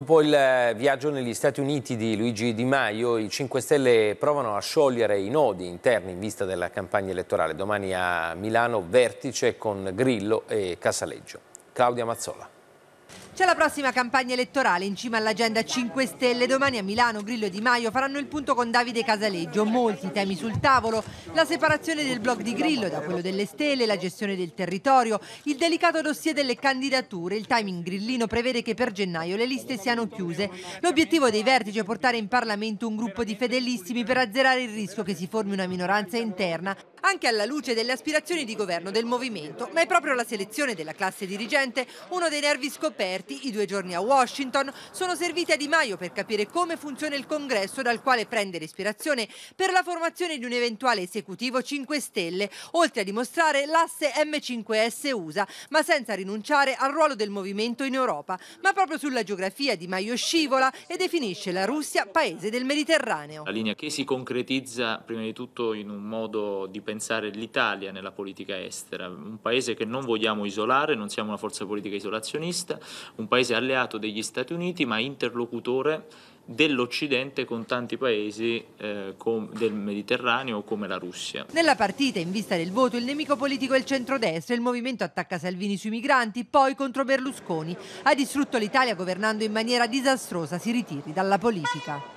Dopo il eh, viaggio negli Stati Uniti di Luigi Di Maio, i 5 Stelle provano a sciogliere i nodi interni in vista della campagna elettorale. Domani a Milano vertice con Grillo e Casaleggio. Claudia Mazzola. C'è la prossima campagna elettorale in cima all'agenda 5 Stelle. Domani a Milano Grillo e Di Maio faranno il punto con Davide Casaleggio. Molti temi sul tavolo, la separazione del blog di Grillo da quello delle Stelle, la gestione del territorio, il delicato dossier delle candidature. Il timing grillino prevede che per gennaio le liste siano chiuse. L'obiettivo dei vertici è portare in Parlamento un gruppo di fedelissimi per azzerare il rischio che si formi una minoranza interna, anche alla luce delle aspirazioni di governo del movimento. Ma è proprio la selezione della classe dirigente uno dei nervi scoperti Uniti, i due giorni a Washington sono serviti a Di Maio per capire come funziona il congresso dal quale prendere ispirazione per la formazione di un eventuale esecutivo 5 Stelle, oltre a dimostrare l'asse M5S USA, ma senza rinunciare al ruolo del movimento in Europa. Ma proprio sulla geografia Di Maio scivola e definisce la Russia paese del Mediterraneo. La linea che si concretizza prima di tutto in un modo di pensare l'Italia nella politica estera, un paese che non vogliamo isolare, non siamo una forza politica isolazionista, un paese alleato degli Stati Uniti ma interlocutore dell'Occidente con tanti paesi eh, com, del Mediterraneo come la Russia. Nella partita in vista del voto il nemico politico è il centrodestra, il movimento attacca Salvini sui migranti, poi contro Berlusconi. Ha distrutto l'Italia governando in maniera disastrosa, si ritiri dalla politica.